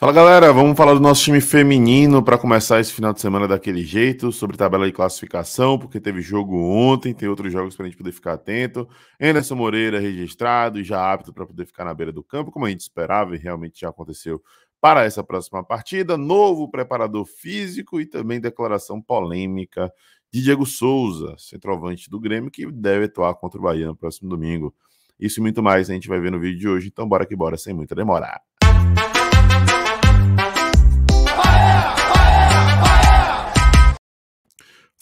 Fala galera, vamos falar do nosso time feminino para começar esse final de semana daquele jeito, sobre tabela de classificação, porque teve jogo ontem, tem outros jogos para a gente poder ficar atento. Anderson Moreira registrado e já apto para poder ficar na beira do campo, como a gente esperava e realmente já aconteceu para essa próxima partida. Novo preparador físico e também declaração polêmica de Diego Souza, centroavante do Grêmio, que deve atuar contra o Bahia no próximo domingo. Isso e muito mais a gente vai ver no vídeo de hoje, então bora que bora, sem muita demora.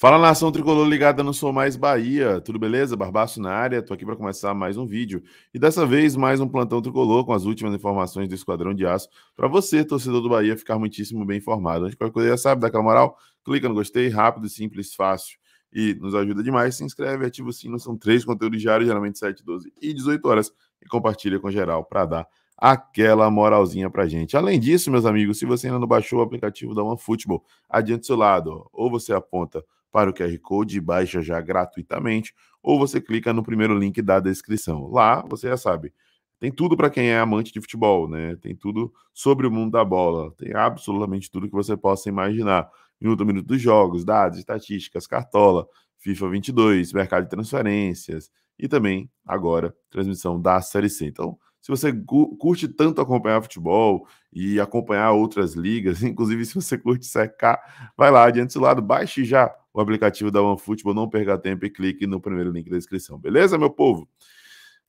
Fala nação tricolor ligada no Sou Mais Bahia, tudo beleza? Barbaço na área, tô aqui para começar mais um vídeo e dessa vez mais um plantão tricolor com as últimas informações do Esquadrão de Aço para você, torcedor do Bahia, ficar muitíssimo bem informado. Antes de qualquer coisa, já sabe, dá aquela moral, clica no gostei, rápido, simples, fácil e nos ajuda demais. Se inscreve, ativa o sino, são três conteúdos diários, geralmente 7, 12 e 18 horas e compartilha com geral para dar aquela moralzinha pra gente. Além disso, meus amigos, se você ainda não baixou o aplicativo da OneFootball, adiante do seu lado, ou você aponta para o QR Code e baixa já gratuitamente, ou você clica no primeiro link da descrição. Lá você já sabe. Tem tudo para quem é amante de futebol, né? Tem tudo sobre o mundo da bola. Tem absolutamente tudo que você possa imaginar. Minuto a minuto dos jogos, dados, estatísticas, cartola, FIFA 22, mercado de transferências e também, agora, transmissão da Série C. Então, se você curte tanto acompanhar futebol e acompanhar outras ligas, inclusive se você curte secar, vai lá, adiante do lado, baixe já o aplicativo da OneFootball. Não perca tempo e clique no primeiro link da descrição, Beleza, meu povo?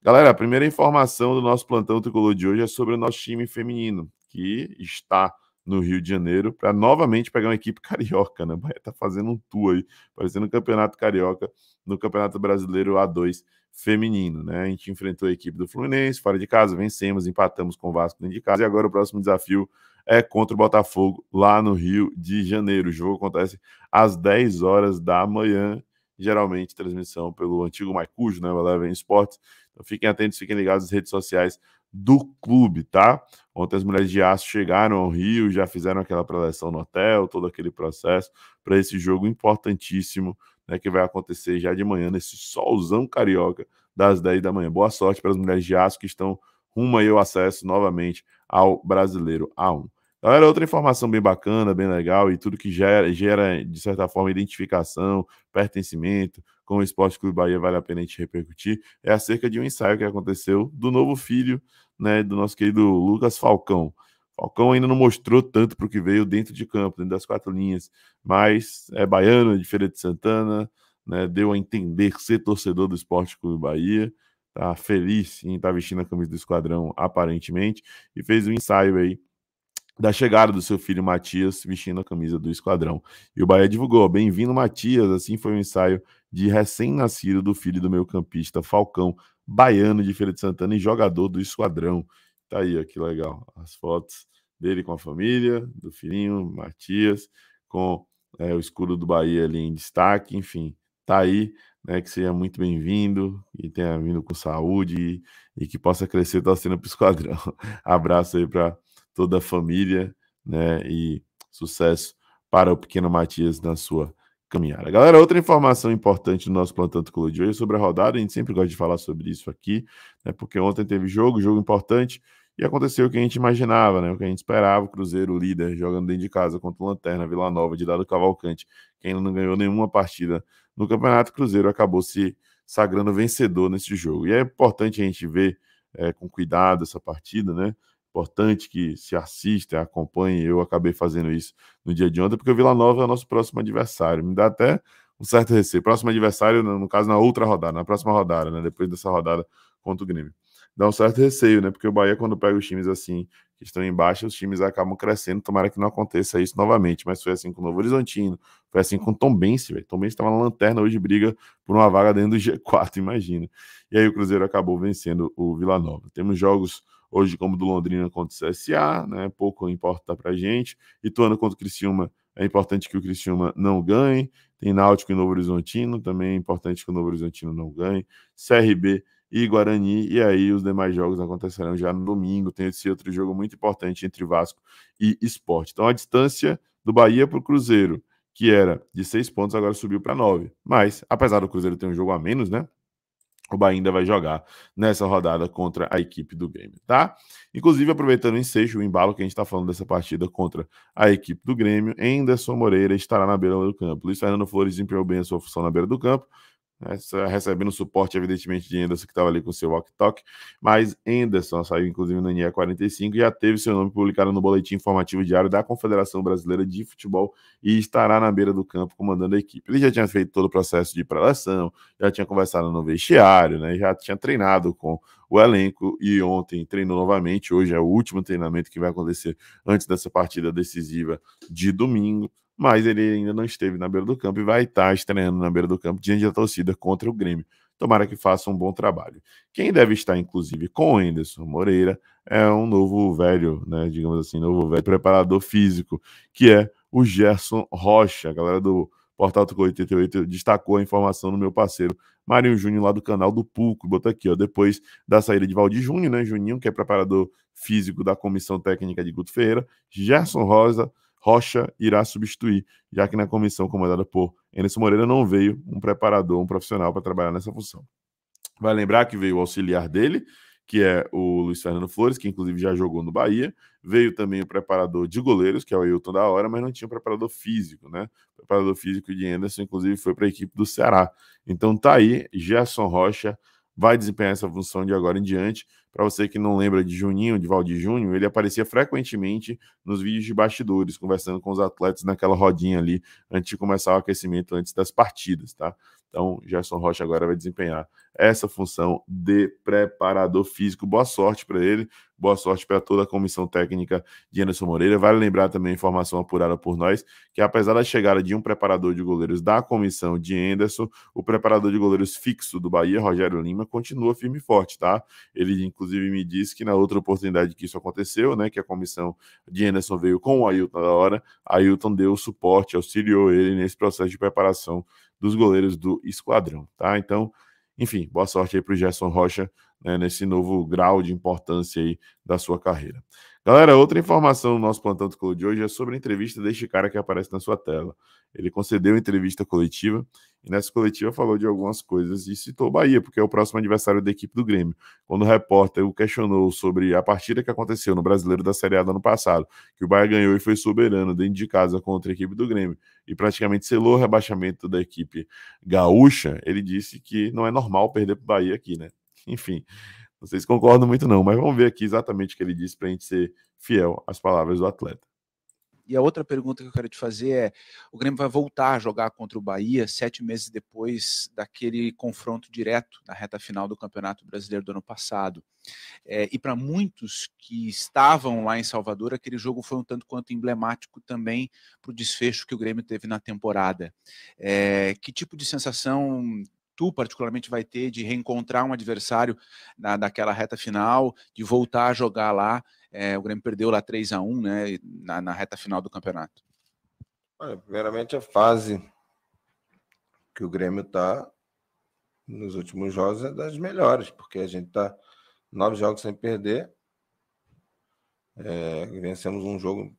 Galera, a primeira informação do nosso plantão tricolor de hoje é sobre o nosso time feminino, que está no Rio de Janeiro para novamente pegar uma equipe carioca, né? Bahia tá fazendo um tour aí, parecendo um campeonato carioca no Campeonato Brasileiro A2 feminino, né? A gente enfrentou a equipe do Fluminense fora de casa, vencemos, empatamos com o Vasco dentro de casa e agora o próximo desafio é contra o Botafogo lá no Rio de Janeiro. O jogo acontece às 10 horas da manhã, geralmente transmissão pelo antigo Maicujo, né, Eleven Sports. Então fiquem atentos, fiquem ligados nas redes sociais do clube, tá? Ontem as mulheres de aço chegaram ao Rio, já fizeram aquela preleção no hotel, todo aquele processo para esse jogo importantíssimo, né, que vai acontecer já de manhã nesse solzão carioca das 10 da manhã. Boa sorte para as mulheres de aço que estão rumo aí ao acesso novamente ao Brasileiro A1. Então era outra informação bem bacana, bem legal, e tudo que gera, gera de certa forma, identificação, pertencimento com o Esporte Clube Bahia, vale a pena a gente repercutir, é acerca de um ensaio que aconteceu do novo filho né, do nosso querido Lucas Falcão. Falcão ainda não mostrou tanto para o que veio dentro de campo, dentro das quatro linhas, mas é baiano, de Feira de Santana, né, deu a entender ser torcedor do Esporte Clube Bahia, tá feliz em estar tá vestindo a camisa do esquadrão, aparentemente, e fez um ensaio aí da chegada do seu filho Matias vestindo a camisa do esquadrão. E o Bahia divulgou: Bem-vindo, Matias. Assim foi o ensaio de recém-nascido do filho do meio-campista Falcão, baiano de Feira de Santana e jogador do esquadrão. Tá aí, ó, que legal. As fotos dele com a família, do filhinho Matias, com é, o escudo do Bahia ali em destaque. Enfim, tá aí. Né, que seja muito bem-vindo e tenha vindo com saúde e, e que possa crescer torcendo para o esquadrão. Abraço aí para toda a família, né? E sucesso para o pequeno Matias na sua caminhada. Galera, outra informação importante do nosso plantão Tricolor de hoje é sobre a rodada. A gente sempre gosta de falar sobre isso aqui, né? Porque ontem teve jogo, jogo importante, e aconteceu o que a gente imaginava, né? O que a gente esperava, o Cruzeiro líder jogando dentro de casa contra o Lanterna, Vila Nova de Dado Cavalcante, que ainda não ganhou nenhuma partida no campeonato, o Cruzeiro acabou se sagrando vencedor nesse jogo. E é importante a gente ver é, com cuidado essa partida, né? Importante que se assista, acompanhe. Eu acabei fazendo isso no dia de ontem, porque o Vila Nova é o nosso próximo adversário. Me dá até um certo receio. Próximo adversário, no caso, na outra rodada, na próxima rodada, né? Depois dessa rodada contra o Grêmio. Dá um certo receio, né? Porque o Bahia, quando pega os times assim, que estão em baixa, os times acabam crescendo. Tomara que não aconteça isso novamente. Mas foi assim com o Novo Horizontino, foi assim com o Tom Bense, velho. Tom Bense estava na lanterna hoje, briga por uma vaga dentro do G4, imagina. E aí o Cruzeiro acabou vencendo o Vila Nova. Temos jogos hoje como do Londrina contra o CSA, né? Pouco importa para a gente. Ituano contra o Criciúma, é importante que o Criciúma não ganhe. Tem Náutico e Novo Horizontino, também é importante que o Novo Horizontino não ganhe. CRB e Guarani, e aí os demais jogos acontecerão já no domingo. Tem esse outro jogo muito importante entre Vasco e Esporte. Então a distância do Bahia para o Cruzeiro, que era de seis pontos, agora subiu para nove. Mas, apesar do Cruzeiro ter um jogo a menos, né? o Bahia ainda vai jogar nessa rodada contra a equipe do Grêmio, tá? Inclusive, aproveitando o ensejo, o embalo que a gente está falando dessa partida contra a equipe do Grêmio, Enderson Moreira estará na beira do campo. Luiz Fernando Flores empenhou bem a sua função na beira do campo eh, recebendo suporte, evidentemente, de Enderson que estava ali com seu walk-talk, mas Enderson saiu, inclusive, no NE 45 e já teve seu nome publicado no Boletim Informativo Diário da Confederação Brasileira de Futebol e estará na beira do campo comandando a equipe. Ele já tinha feito todo o processo de prelação, já tinha conversado no vestiário, né, já tinha treinado com o elenco e ontem treinou novamente. Hoje é o último treinamento que vai acontecer antes dessa partida decisiva de domingo mas ele ainda não esteve na beira do campo e vai estar tá estreando na beira do campo diante da torcida contra o Grêmio. Tomara que faça um bom trabalho. Quem deve estar, inclusive, com o Enderson Moreira é um novo velho, né? Digamos assim, novo velho preparador físico, que é o Gerson Rocha. A galera do Portal 88 destacou a informação do meu parceiro Marinho Júnior lá do canal do Pulco. Bota aqui, ó. Depois da saída de Valdir Júnior, né? Juninho, que é preparador físico da comissão técnica de Guto Ferreira, Gerson Rosa Rocha irá substituir, já que na comissão comandada por Enes Moreira não veio um preparador, um profissional para trabalhar nessa função. Vai lembrar que veio o auxiliar dele, que é o Luiz Fernando Flores, que inclusive já jogou no Bahia. Veio também o preparador de goleiros, que é o Ailton da Hora, mas não tinha um preparador físico, né? O preparador físico de Anderson, inclusive, foi para a equipe do Ceará. Então tá aí, Gerson Rocha vai desempenhar essa função de agora em diante. Para você que não lembra de Juninho, de Valdir Júnior, ele aparecia frequentemente nos vídeos de bastidores, conversando com os atletas naquela rodinha ali antes de começar o aquecimento, antes das partidas, tá? Então, Gerson Rocha agora vai desempenhar essa função de preparador físico. Boa sorte para ele, boa sorte para toda a comissão técnica de Anderson Moreira. Vale lembrar também a informação apurada por nós que, apesar da chegada de um preparador de goleiros da comissão de Anderson, o preparador de goleiros fixo do Bahia, Rogério Lima, continua firme e forte, tá? Ele, inclusive, me disse que na outra oportunidade que isso aconteceu, né, que a comissão de Anderson veio com o Ailton da hora, Ailton deu suporte, auxiliou ele nesse processo de preparação dos goleiros do esquadrão, tá? Então, enfim, boa sorte aí para o Gerson Rocha né, nesse novo grau de importância aí da sua carreira. Galera, outra informação do nosso plantão do Clube de hoje é sobre a entrevista deste cara que aparece na sua tela. Ele concedeu entrevista coletiva e nessa coletiva falou de algumas coisas e citou Bahia, porque é o próximo adversário da equipe do Grêmio. Quando o repórter o questionou sobre a partida que aconteceu no Brasileiro da Série A do ano passado, que o Bahia ganhou e foi soberano dentro de casa contra a equipe do Grêmio e praticamente selou o rebaixamento da equipe gaúcha, ele disse que não é normal perder para o Bahia aqui, né? Enfim, não sei se concordo muito, não, mas vamos ver aqui exatamente o que ele disse para a gente ser fiel às palavras do atleta. E a outra pergunta que eu quero te fazer é: o Grêmio vai voltar a jogar contra o Bahia sete meses depois daquele confronto direto na reta final do Campeonato Brasileiro do ano passado. É, e para muitos que estavam lá em Salvador, aquele jogo foi um tanto quanto emblemático também para o desfecho que o Grêmio teve na temporada. É, que tipo de sensação tu particularmente vai ter de reencontrar um adversário na, naquela reta final, de voltar a jogar lá. É, o Grêmio perdeu lá 3 a 1 né, na, na reta final do campeonato. Olha, primeiramente a fase que o Grêmio está nos últimos jogos é das melhores, porque a gente está nove jogos sem perder. É, vencemos um jogo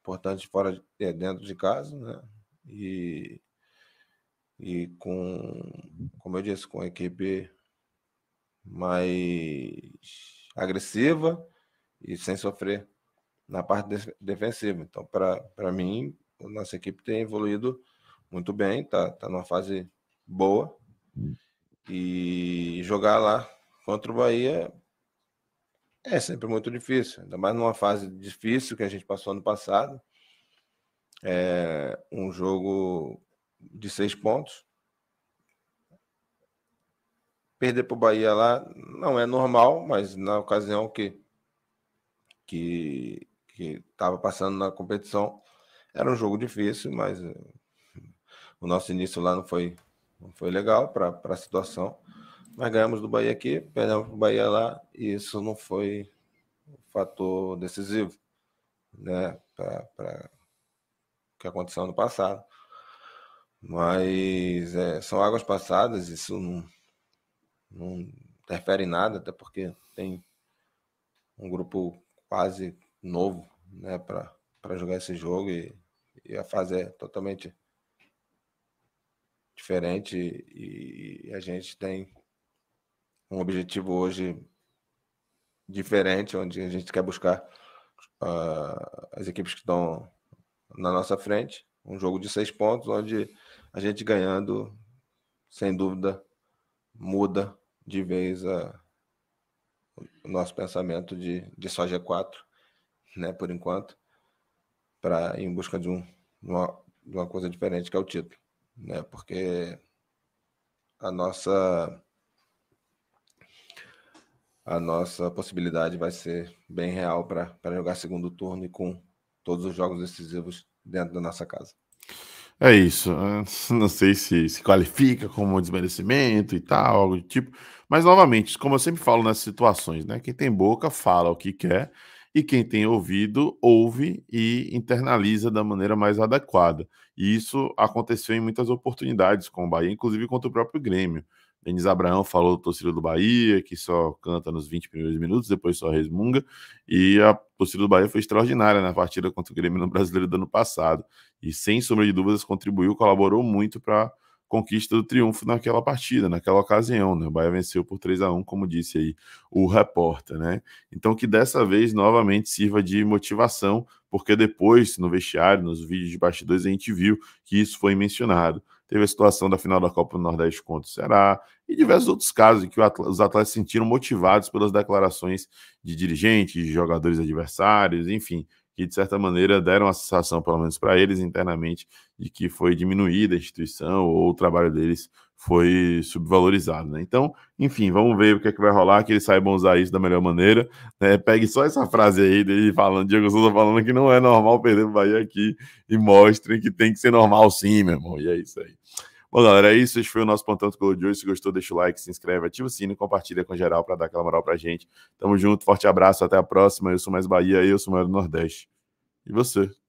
importante fora de, é, dentro de casa, né? E e com, uhum. como eu disse, com a equipe mais agressiva e sem sofrer na parte defensiva. Então, para mim, a nossa equipe tem evoluído muito bem, tá, tá numa fase boa. Uhum. E jogar lá contra o Bahia é sempre muito difícil, ainda mais numa fase difícil que a gente passou ano passado. É um jogo de seis pontos. Perder para o Bahia lá não é normal, mas na ocasião que que estava passando na competição era um jogo difícil, mas eh, o nosso início lá não foi não foi legal para a situação. Mas ganhamos do Bahia aqui, perdemos para o Bahia lá e isso não foi um fator decisivo, né, para o que aconteceu no passado. Mas é, são águas passadas, isso não, não interfere em nada, até porque tem um grupo quase novo né, para jogar esse jogo e, e a fase é totalmente diferente e, e a gente tem um objetivo hoje diferente, onde a gente quer buscar uh, as equipes que estão na nossa frente. Um jogo de seis pontos, onde a gente ganhando, sem dúvida, muda de vez a, o nosso pensamento de, de só G4, né, por enquanto, para em busca de, um, uma, de uma coisa diferente que é o título, né, porque a nossa a nossa possibilidade vai ser bem real para jogar segundo turno e com todos os jogos decisivos dentro da nossa casa. É isso. Não sei se se qualifica como desmerecimento e tal, algo do tipo. Mas, novamente, como eu sempre falo nessas situações, né? Quem tem boca fala o que quer e quem tem ouvido ouve e internaliza da maneira mais adequada. E isso aconteceu em muitas oportunidades com o Bahia, inclusive contra o próprio Grêmio. Denis Abraão falou torcida do Bahia, que só canta nos 20 primeiros minutos, depois só resmunga. E a torcida do Bahia foi extraordinária na partida contra o Grêmio no Brasileiro do ano passado. E sem sombra de dúvidas contribuiu, colaborou muito para conquista do triunfo naquela partida, naquela ocasião. Né? O Bahia venceu por 3 a 1 como disse aí o repórter. Né? Então, que dessa vez novamente sirva de motivação, porque depois, no vestiário, nos vídeos de bastidores, a gente viu que isso foi mencionado. Teve a situação da final da Copa do Nordeste contra o Ceará e diversos outros casos em que os atletas se sentiram motivados pelas declarações de dirigentes, de jogadores adversários, enfim que de certa maneira deram a sensação, pelo menos para eles internamente, de que foi diminuída a instituição ou o trabalho deles foi subvalorizado, né? Então, enfim, vamos ver o que é que vai rolar, que eles saibam usar isso da melhor maneira. Né? Pegue só essa frase aí dele falando, Diego Souza falando que não é normal perder o Bahia aqui e mostrem que tem que ser normal sim, meu irmão. E é isso aí. Bom, galera, é isso. Esse foi o nosso Plantão Tricolor de hoje. Se gostou, deixa o like, se inscreve, ativa o sino e compartilha com geral para dar aquela moral pra gente. Tamo junto, forte abraço, até a próxima. Eu sou mais Bahia, eu sou mais do Nordeste. E você?